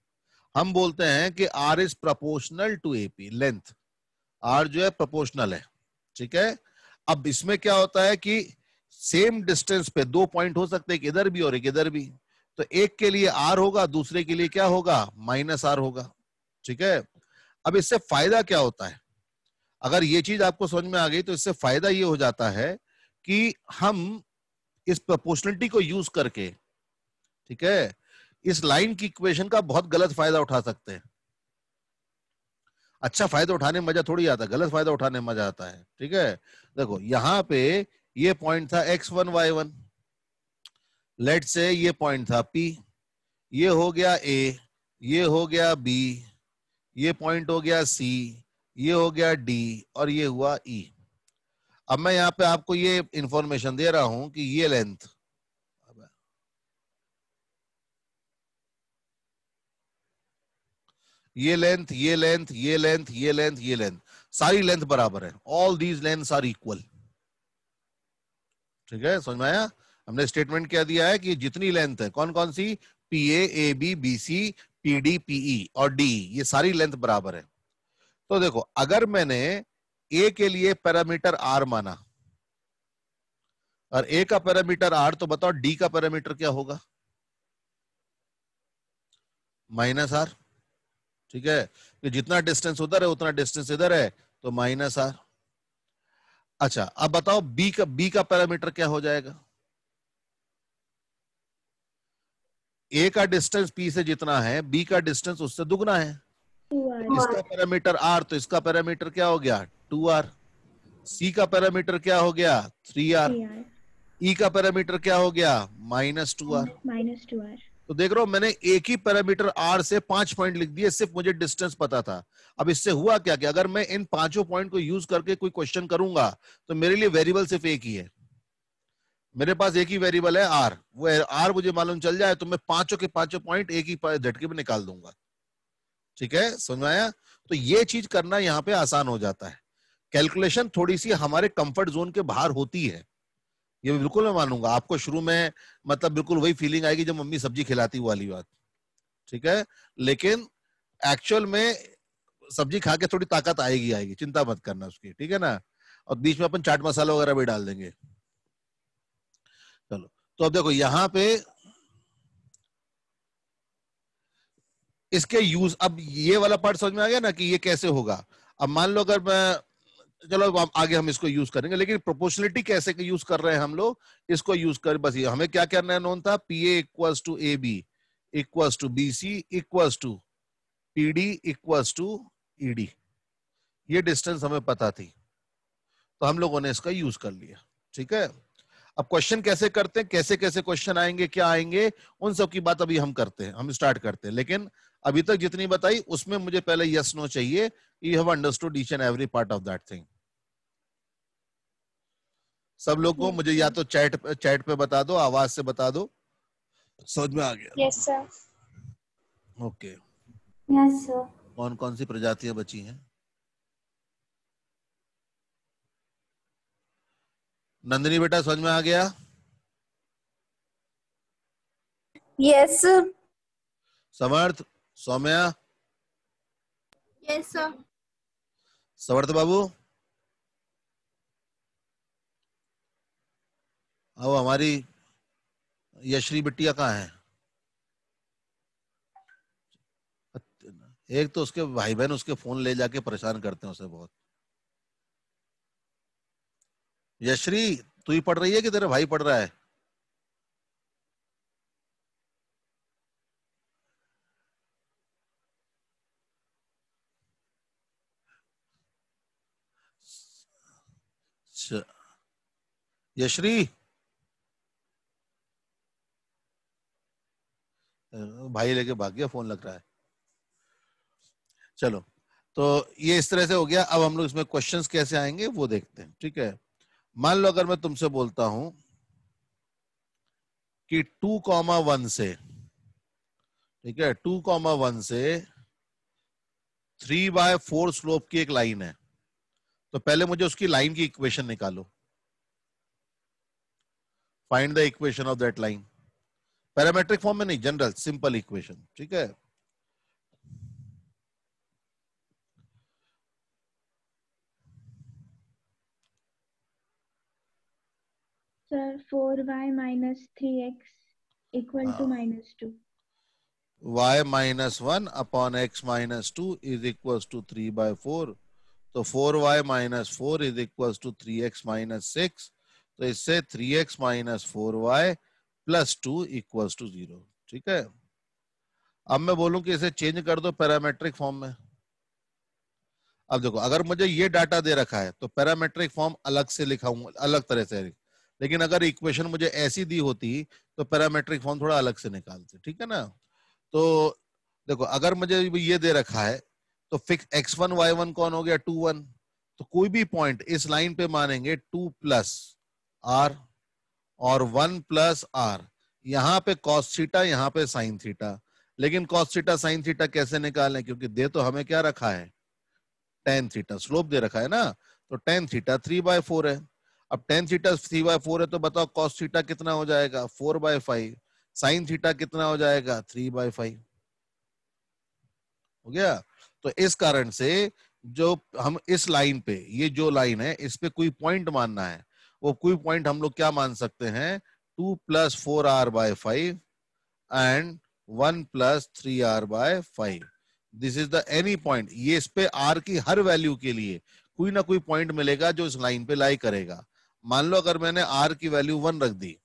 हम बोलते हैं कि r is proportional to AP length r जो है प्रपोर्शनल है ठीक है अब इसमें क्या होता है कि सेम डिस्टेंस पे दो पॉइंट हो सकते हैं इधर भी और एक इधर भी तो एक के लिए आर होगा दूसरे के लिए क्या होगा माइनस आर होगा ठीक है अब इससे फायदा क्या होता है अगर ये चीज आपको समझ में आ गई तो इससे फायदा ये हो जाता है कि हम इस प्रोपोर्शनलिटी को यूज करके ठीक है इस लाइन की इक्वेशन का बहुत गलत फायदा उठा सकते हैं अच्छा फायदा उठाने में मजा थोड़ी आता है गलत फायदा उठाने में मजा आता है ठीक है देखो यहां पे ये पॉइंट था x one y one let say ये पॉइंट था पी ये हो गया ए ये हो गया बी ये पॉइंट हो गया सी ये हो गया डी और ये हुआ ई e. अब मैं यहां पे आपको ये इंफॉर्मेशन दे रहा हूं कि ये लेंथ ये लेंथ ये लेंथ ये लेंथ ये लेंथ ये लेंथ सारी लेंथ बराबर है all these length are equal ठीक है समझ में आया हमने स्टेटमेंट क्या दिया है कि जितनी लेंथ है कौन कौन सी P A A B B C P D PE और डी ये सारी लेंथ बराबर है तो देखो अगर मैंने ए के लिए पैरामीटर आर माना और ए का पैरामीटर आर तो बताओ डी का पैरामीटर क्या होगा माइनस आर ठीक है कि जितना डिस्टेंस उधर है उतना डिस्टेंस इधर है तो माइनस आर अच्छा अब बताओ बी का बी का पैरामीटर क्या हो जाएगा ए का डिस्टेंस पी से जितना है बी का डिस्टेंस उससे दुगना है इसका पैरामीटर आर तो इसका पैरामीटर क्या हो गया टू आर सी का पैरामीटर क्या हो गया थ्री आर ई का पैरामीटर क्या हो गया minus two r minus two r तो देख रहा हूं मैंने एक ही पैरामीटर आर से पांच पॉइंट लिख दिए सिर्फ मुझे डिस्टेंस पता था अब इससे हुआ क्या कि अगर मैं इन पांचों पॉइंट को यूज करके कोई क्वेश्चन करूंगा तो मेरे लिए वेरिएबल सिर्फ एक ही है मेरे पास एक ही वेरिएबल है आर वो आर मुझे मालूम चल जाए तो मैं पांचों के पांचों पॉइंट एक ही झटके में निकाल दूंगा ठीक है समझाया तो ये चीज करना यहाँ पे आसान हो जाता है कैलकुलेशन थोड़ी सी हमारे कंफर्ट जोन के बाहर होती है ये बिल्कुल मैं मानूंगा आपको शुरू में मतलब बिल्कुल वही फीलिंग आएगी जब मम्मी सब्जी खिलाती वाली बात ठीक है लेकिन एक्चुअल में सब्जी खा के थोड़ी ताकत आएगी आएगी चिंता मत करना उसकी ठीक है ना और बीच में अपन चाट मसाला वगैरह भी डाल देंगे चलो तो अब देखो यहाँ पे इसके यूज अब ये वाला पार्ट समझ में आ गया ना कि ये कैसे होगा अब मान लो अगर मैं चलो आगे हम इसको यूज करेंगे लेकिन प्रोपोर्शनलिटी कैसे यूज कर रहे हैं हम लोग इसको यूज कर बस ये हमें क्या करना है नोन था P equals to A B equals to B C equals to P D equals to E D ये डिस्टेंस हमें पता थी तो हम लोगों ने इसका यूज कर लिया ठीक है अब क्वेश्चन कैसे करते हैं कैसे कैसे क्वेश्चन आएंगे क्या आएंगे उन सब की बात अभी हम करते हैं हम स्टार्ट करते हैं लेकिन अभी तक जितनी बताई उसमें मुझे पहले यस नो चाहिए you have understood each and every part of that thing सब लोग को मुझे या तो चैट चैट पे बता दो आवाज से बता दो समझ में आ गया yes sir okay yes sir कौन कौन सी प्रजातियां बची हैं नंदिनी बेटा समझ में आ गया yes yes, Samarth Saumya yes yes, sir Samarth बाबू अब हमारी यशरी बिटिया कहाँ है एक तो उसके भाई बहन उसके फोन ले जाके परेशान करते हैं उसे बहुत यशरी तू ही पढ़ रही है कि तेरा भाई पढ़ रहा है यश्री भाई लेके भाग गया फोन लग रहा है चलो तो ये इस तरह से हो गया अब हम लोग इसमें क्वेश्चंस कैसे आएंगे वो देखते हैं ठीक है मान लो अगर मैं तुमसे बोलता हूं कि टू कॉमा वन से ठीक है टू कॉमा वन से थ्री बाय फोर स्लोप की एक लाइन है तो पहले मुझे उसकी लाइन की इक्वेशन निकालो find the equation of that line parametric form में नहीं जनरल सिंपल इक्वेशन ठीक है sir four y minus three x equal to minus two y minus x 3 तो 4y minus 4 is equals to तो, तो इससे 3x 4y plus two equals to zero ठीक है अब मैं बोलूं कि इसे चेंज कर दो पैरामेट्रिक फॉर्म में अब देखो अगर मुझे ये डाटा दे रखा है तो पैरामेट्रिक फॉर्म अलग से लिखाऊंगा अलग तरह से लेकिन अगर इक्वेशन मुझे ऐसी दी होती तो पैरामेट्रिक फॉर्म थोड़ा अलग से निकालते ठीक है ना तो देखो अगर मुझे ये दे रखा है तो fix x one y one कौन हो गया टू वन तो कोई भी पॉइंट इस लाइन पे मानेंगे टू प्लस आर और वन प्लस आर यहाँ पे कॉस्टिटा यहाँ पे साइन थीटा लेकिन कॉस्टिटा साइन थीटा कैसे निकालें क्योंकि दे तो हमें क्या रखा है टेन थीटा स्लोप दे रखा है ना तो tan theta three by four है अब tan theta three by four है तो बताओ कॉस्टिटा कितना हो जाएगा four by five sine theta कितना हो जाएगा थ्री बाय फाइव हो गया तो इस कारण से जो हम इस लाइन पे ये जो लाइन है इस पे कोई पॉइंट मानना है वो कोई पॉइंट हम लोग क्या मान सकते हैं two plus four r by five and one plus three r by five this is the any point ये इस पे आर की हर वैल्यू के लिए कोई ना कोई पॉइंट मिलेगा जो इस लाइन पे लाई करेगा मान लो अगर मैंने आर की वैल्यू वन रख दी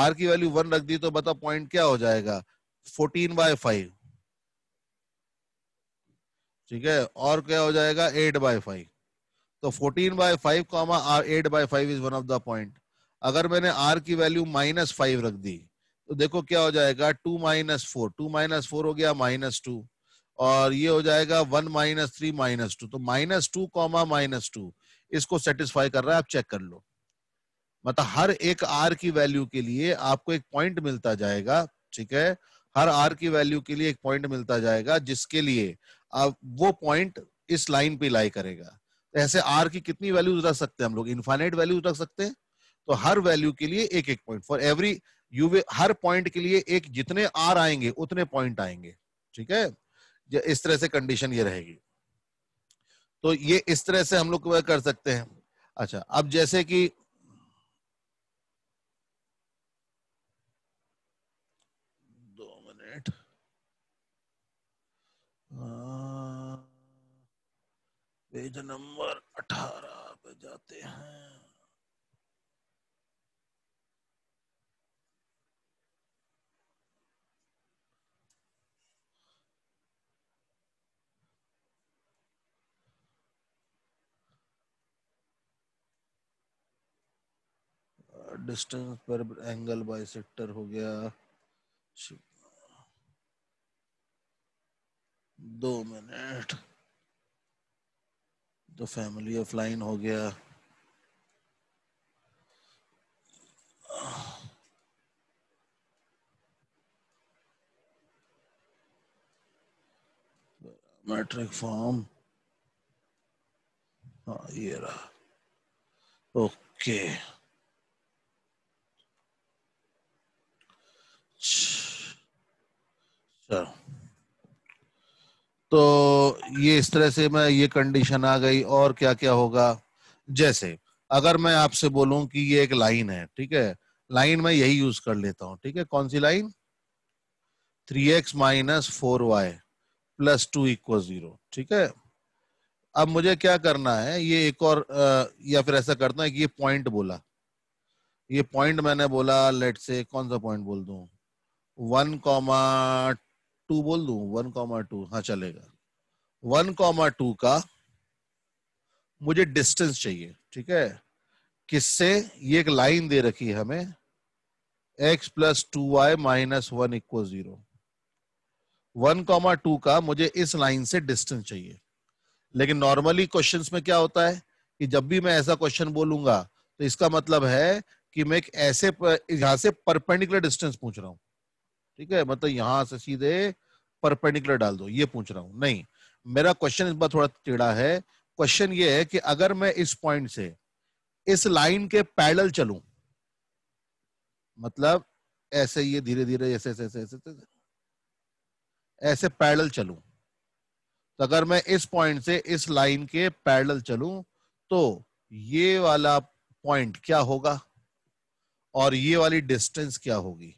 आर की वैल्यू वन रख दी तो बता पॉइंट क्या हो जाएगा फोर्टीन बाय फाइव ठीक है और क्या हो जाएगा एट बाय फाइव तो 14 by five comma r eight by five is one of the point अगर मैंने आर की वैल्यू माइनस फाइव रख दी तो देखो क्या हो जाएगा two minus four two minus four हो गया माइनस टू और ये हो जाएगा one minus three minus two तो minus two comma minus two इसको सेटिस्फाई कर रहा है आप चेक कर लो मतलब हर एक आर की वैल्यू के लिए आपको एक पॉइंट मिलता जाएगा ठीक है हर आर की वैल्यू के लिए एक पॉइंट मिलता जाएगा जिसके लिए आप वो पॉइंट इस लाइन पे लाई करेगा ऐसे आर की कितनी वैल्यूज रख सकते हैं हम लोग इन्फाइनाइट वैल्यूज रख सकते हैं तो हर वैल्यू के लिए एक एक पॉइंट फॉर एवरी यू हर पॉइंट के लिए एक जितने आर आएंगे उतने पॉइंट आएंगे ठीक है इस तरह से कंडीशन ये रहेगी तो ये इस तरह से हम लोग कर सकते हैं अच्छा अब जैसे कि पेज नंबर अठारह पे जाते हैं डिस्टेंस पर एंगल बाई सेक्टर हो गया दो मिनट तो फैमिली ऑफ लाइन हो गया मैट्रिक फॉर्म हाँ ये रहा ओके चलो तो ये इस तरह से मैं ये कंडीशन आ गई और क्या क्या होगा जैसे अगर मैं आपसे बोलूं कि ये एक लाइन है ठीक है लाइन मैं यही यूज कर लेता हूं ठीक है कौन सी line three x minus four y plus two equal zero ठीक है अब मुझे क्या करना है ये एक और आ, या फिर ऐसा करता है कि ये पॉइंट बोला ये पॉइंट मैंने बोला लेट से कौन सा पॉइंट बोल दू वन कॉमा टू बोल दू वन कॉमा टू हाँ चलेगा वन कॉमा टू का मुझे डिस्टेंस चाहिए ठीक है किससे ये एक लाइन दे रखी है हमें x plus two y minus one equal zero one comma two का मुझे इस लाइन से डिस्टेंस चाहिए लेकिन नॉर्मली क्वेश्चंस में क्या होता है कि जब भी मैं ऐसा क्वेश्चन बोलूंगा तो इसका मतलब है कि मैं एक ऐसे यहां से परपेंडिकुलर डिस्टेंस पूछ रहा हूं ठीक है मतलब यहां से सीधे परपेंडिकुलर डाल दो ये पूछ रहा हूं नहीं मेरा क्वेश्चन इस बार थोड़ा टेढ़ा है क्वेश्चन ये है कि अगर मैं इस पॉइंट से इस लाइन के पैडल चलू मतलब ऐसे ये धीरे धीरे ऐसे ऐसे ऐसे ऐसे ऐसे पैडल चलू तो अगर मैं इस पॉइंट से इस लाइन के पैडल चलू तो ये वाला पॉइंट क्या होगा और ये वाली डिस्टेंस क्या होगी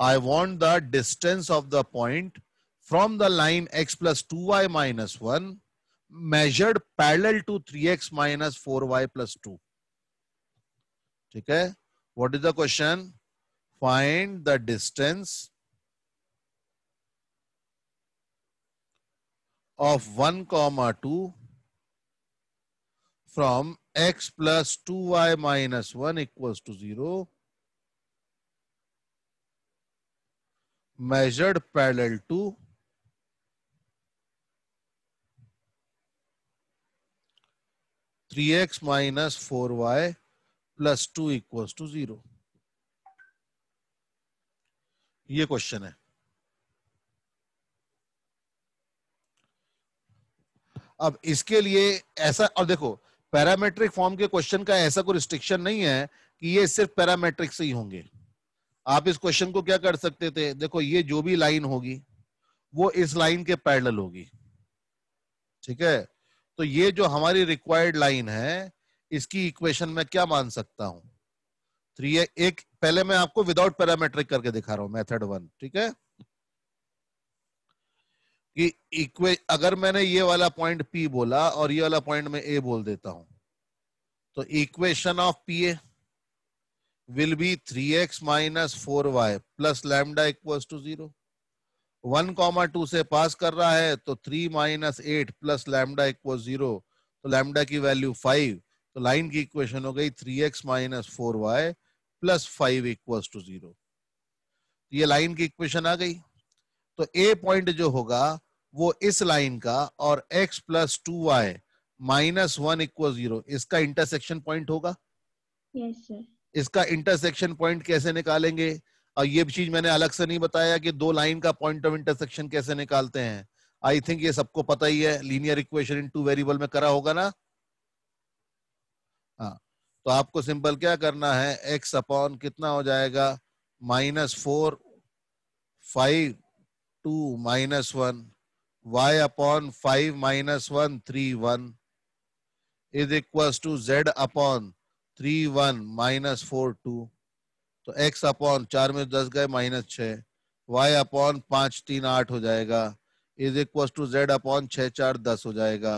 I want the distance of the point from the line x plus 2y minus 1 measured parallel to 3x minus 4y plus 2. Okay. What is the question? Find the distance of 1 comma 2 from x plus 2y minus 1 equals to 0 measured parallel to three x minus four y plus two equals to zero question है अब इसके लिए ऐसा और देखो parametric form के question का ऐसा कोई रिस्ट्रिक्शन नहीं है कि ये सिर्फ पैरामेट्रिक से ही होंगे आप इस क्वेश्चन को क्या कर सकते थे देखो ये जो भी लाइन होगी वो इस लाइन के पैरेलल होगी ठीक है तो ये जो हमारी रिक्वायर्ड लाइन है इसकी इक्वेशन में क्या मान सकता हूं थ्री तो एक पहले मैं आपको विदाउट पैरामेट्रिक करके दिखा रहा हूं मेथड वन ठीक है कि इक्वे अगर मैंने ये वाला पॉइंट पी बोला और ये वाला पॉइंट मैं ए बोल देता हूं तो equation of P A will be 3x minus 4y plus lambda equals to zero. One comma two से pass कर रहा है तो 3 minus eight plus lambda equals zero. तो lambda की value five. तो line की equation हो गई 3x minus 4y plus five equals to zero. ये लाइन की इक्वेशन आ गई तो ए पॉइंट जो होगा वो इस लाइन का और x plus two y minus one equal zero इसका इंटरसेक्शन पॉइंट होगा yes, सर इसका इंटरसेक्शन पॉइंट कैसे निकालेंगे और ये चीज मैंने अलग से नहीं बताया कि दो लाइन का पॉइंट ऑफ इंटरसेक्शन कैसे निकालते हैं आई थिंक ये सबको पता ही है linear equation in two variable में करा होगा ना हाँ तो आपको सिंपल क्या करना है एक्स अपॉन कितना हो जाएगा minus four five two minus one y upon five minus one three one is equal to z upon three one minus four two तो एक्स अपॉन चार में दस गए माइनस छ वाई अपॉन पांच तीन आठ हो जाएगा is equal to z upon छ चार दस हो जाएगा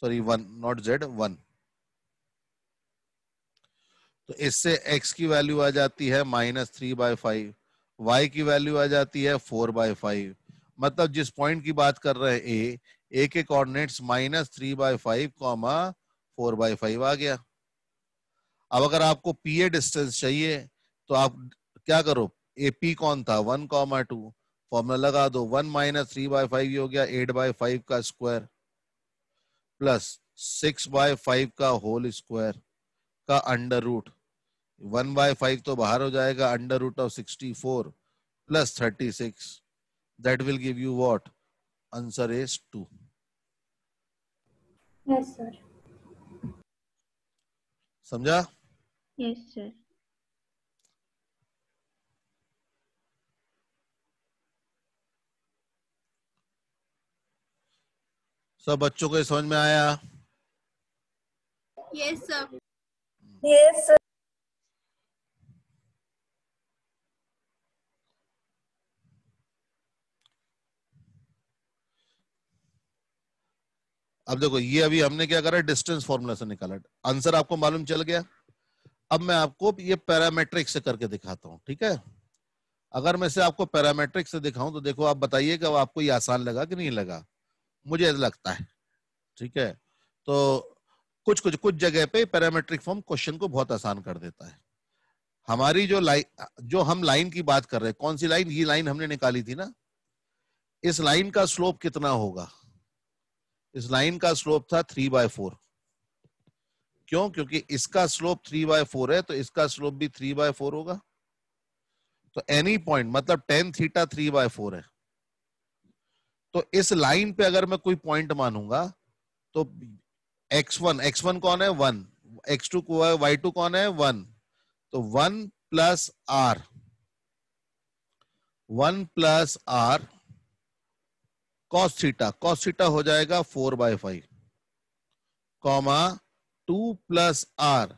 sorry one not z one तो इससे x की वैल्यू आ जाती है minus three by five y की वैल्यू आ जाती है फोर बाय फाइव मतलब जिस पॉइंट की बात कर रहे हैं ए ए के coordinates minus three by five comma four by five आ गया अब अगर आपको पी ए डिस्टेंस चाहिए तो आप क्या करो ए पी कौन था वन कॉमा टू फॉर्मूला लगा दो one minus three by five हो गया एट बाय फाइव का square plus six by five का होल स्क्वायर का under root one by five तो बाहर हो जाएगा under root of sixty four plus thirty six that will give you what answer is two समझा yes sir सब बच्चों को समझ में आया यस यस सर अब देखो ये अभी हमने क्या करा डिस्टेंस फॉर्मूला से निकाला आंसर आपको मालूम चल गया अब मैं आपको ये पैरामेट्रिक से करके दिखाता हूँ ठीक है अगर मैं से आपको पैरामेट्रिक से दिखाऊं तो देखो आप कि आपको ये आसान लगा कि नहीं लगा मुझे लगता है ठीक है तो कुछ कुछ कुछ जगह पे पैरामेट्रिक फॉर्म क्वेश्चन को बहुत आसान कर देता है हमारी जो लाइन जो हम लाइन की बात कर रहे हैं कौन सी लाइन ये लाइन हमने निकाली थी ना इस लाइन का स्लोप कितना होगा इस लाइन का स्लोप था थ्री बाय फोर क्यों क्योंकि इसका स्लोप थ्री बाय फोर है तो इसका स्लोप भी थ्री बाय फोर होगा तो एनी पॉइंट मतलब tan theta three by four है तो इस लाइन पे अगर मैं कोई पॉइंट मानूंगा तो x1 x1 कौन है वन x2 को है y2 कौन है वन तो one plus r one plus r cos theta cos theta हो जाएगा four by five comma two plus r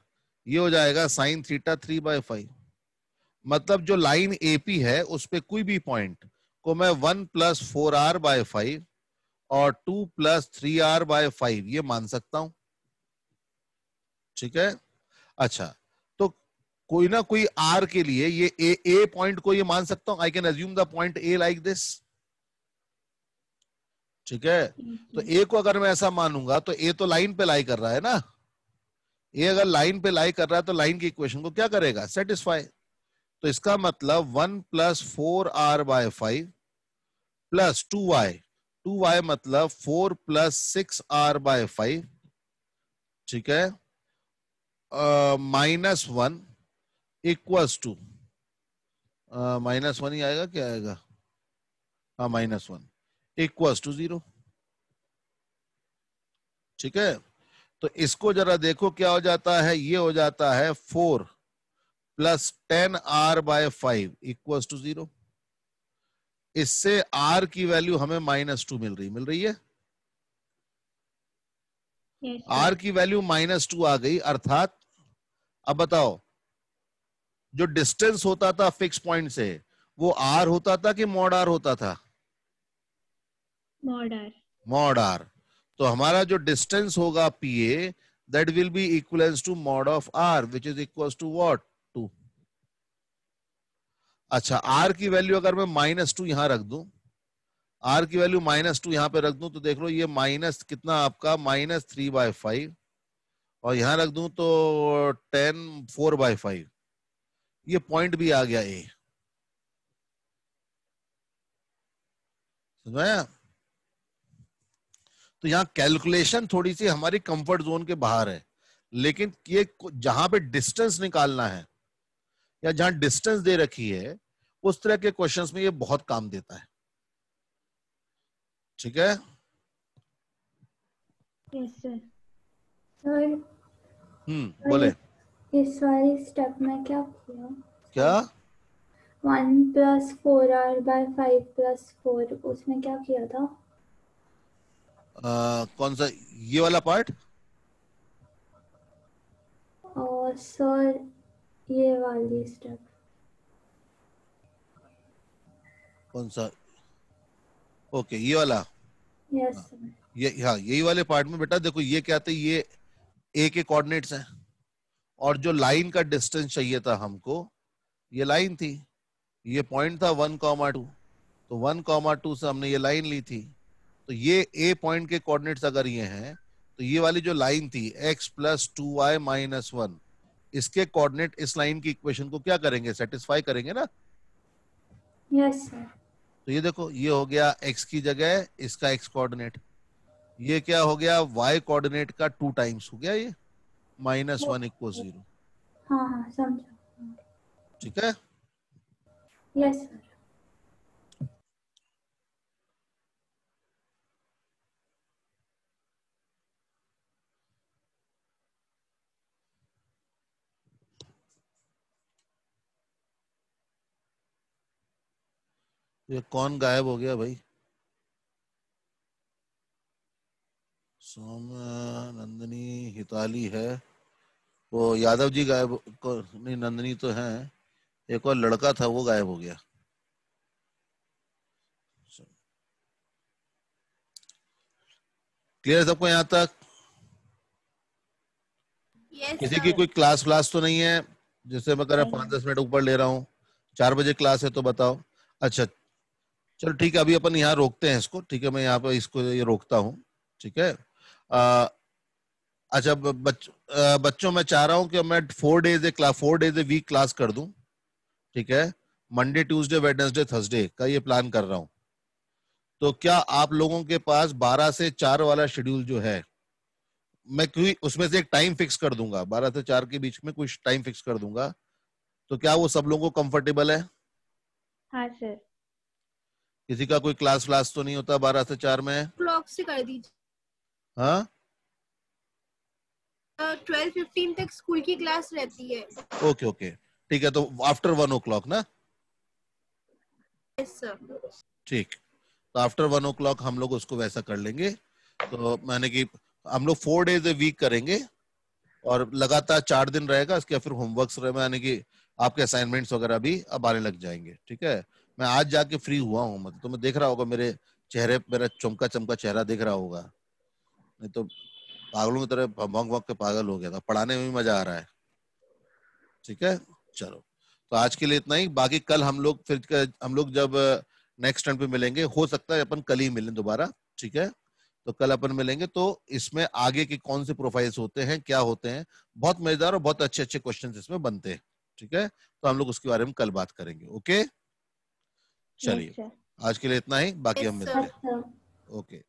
ये हो जाएगा sine theta three by five मतलब जो लाइन एपी है उस पर कोई भी पॉइंट को मैं one plus four r by five और two plus three r by five ये मान सकता हूं ठीक है अच्छा तो कोई ना कोई आर के लिए ये ए ए पॉइंट को ये मान सकता हूं I can assume the point A like this ठीक है तो ए को अगर मैं ऐसा मानूंगा तो ए तो लाइन पे लाई कर रहा है ना ये अगर लाइन पे लाई कर रहा है तो लाइन की इक्वेशन को क्या करेगा सेटिस्फाई तो इसका मतलब one plus four r by five plus two y two y मतलब four plus six r by five ठीक है minus one equals to minus one ही आएगा क्या आएगा हाँ minus one equals to zero ठीक है तो इसको जरा देखो क्या हो जाता है ये हो जाता है four plus ten r by five equal to zero इससे आर की वैल्यू हमें माइनस टू मिल रही मिल रही है आर yes, की वैल्यू माइनस टू आ गई अर्थात अब बताओ जो डिस्टेंस होता था फिक्स पॉइंट से वो आर होता था कि मॉड आर होता था मॉड आर मॉड आर तो हमारा जो डिस्टेंस होगा P A that will be equal to mod of r which is equal to what two अच्छा आर की वैल्यू अगर मैं माइनस टू यहां रख दू आर की वैल्यू माइनस टू यहां पे रख दू तो देख लो ये माइनस कितना आपका माइनस थ्री बाय फाइव और यहां रख दू तो टेन फोर बाय फाइव ये पॉइंट भी आ गया ए समझ तो यहाँ कैलकुलेशन थोड़ी सी हमारी कंफर्ट जोन के बाहर है लेकिन ये जहां पे डिस्टेंस निकालना है या जहां डिस्टेंस दे रखी है उस तरह के क्वेश्चंस में ये बहुत काम देता है ठीक है हम्म बोले इस वाले स्टेप में क्या किया क्या one plus four r by five plus four उसमें क्या किया था कौन सा ये वाला पार्ट सर ये वाली स्टेप कौन सा ओके ये वाला यस yes, हाँ, ये हाँ यही वाले पार्ट में बेटा देखो ये क्या थे ये ए के कोऑर्डिनेट्स हैं और जो लाइन का डिस्टेंस चाहिए था हमको ये लाइन थी ये पॉइंट था वन कॉमा टू तो वन कॉमा टू से हमने ये लाइन ली थी तो ये ए पॉइंट के कोऑर्डिनेट्स अगर ये हैं तो ये वाली जो लाइन थी x plus two y minus one इसके कोऑर्डिनेट इस लाइन की इक्वेशन को क्या करेंगे सेटिस्फाई करेंगे ना यस yes, तो ये देखो ये हो गया एक्स की जगह इसका एक्स कोऑर्डिनेट ये क्या हो गया वाई कोऑर्डिनेट का टू टाइम्स हो गया ये माइनस वन इक्वल जीरो ठीक है यस yes, ये कौन गायब हो गया भाई सोम नंदनी हिताली है वो यादव जी गायब नहीं नंदनी तो है एक और लड़का था वो गायब हो गया क्लियर सबको यहाँ तक yes, किसी की कोई क्लास व्लास तो नहीं है जिससे मैं कह रहा पांच दस मिनट ऊपर ले रहा हूँ चार बजे क्लास है तो बताओ अच्छा चलो ठीक है अभी अपन यहाँ रोकते हैं इसको ठीक है मैं यहाँ पर इसको ये रोकता हूँ ठीक है अच्छा बच, बच्चों मैं चाह रहा हूँ कि मैं four days a class four days a week class कर दू ठीक है मंडे ट्यूसडे वेडनेसडे थर्सडे का ये प्लान कर रहा हूँ तो क्या आप लोगों के पास 12 से 4 वाला शेड्यूल जो है मैं कोई उसमें से एक टाइम फिक्स कर दूंगा 12 से 4 के बीच में कुछ टाइम फिक्स कर दूंगा तो क्या वो सब लोगों को कंफर्टेबल है हाँ सर किसी का कोई क्लास व्लास तो नहीं होता बारह से चार में क्लॉक से कर दीजिए हाँ ट्वेल्व uh, फिफ्टीन तक स्कूल की क्लास रहती है ओके ओके ठीक है तो आफ्टर वन ओ क्लॉक ना यस सर ठीक तो आफ्टर वन ओ क्लॉक हम लोग उसको वैसा कर लेंगे तो मैंने कि हम लोग फोर डेज ए वीक करेंगे और लगातार चार दिन रहेगा इसके फिर होमवर्क मैंने कि आपके असाइनमेंट्स वगैरह भी अब आने लग जाएंगे ठीक है मैं आज जाके फ्री हुआ हूँ मतलब तुम्हें तो देख रहा होगा मेरे चेहरे मेरा चमका चमका चेहरा देख रहा होगा नहीं तो पागलों की तरह भंग भंग के पागल हो गया था पढ़ाने में भी मजा आ रहा है ठीक है चलो तो आज के लिए इतना ही बाकी कल हम लोग फिर हम लोग जब नेक्स्ट टाइम पे मिलेंगे हो सकता है अपन कल ही मिलें दोबारा ठीक है तो कल अपन मिलेंगे तो इसमें आगे के कौन से प्रोफाइल्स होते हैं क्या होते हैं बहुत मजेदार और बहुत अच्छे अच्छे क्वेश्चन इसमें बनते हैं ठीक है तो हम लोग उसके बारे में कल बात करेंगे ओके चलिए आज के लिए इतना ही बाकी हम मिलते हैं ओके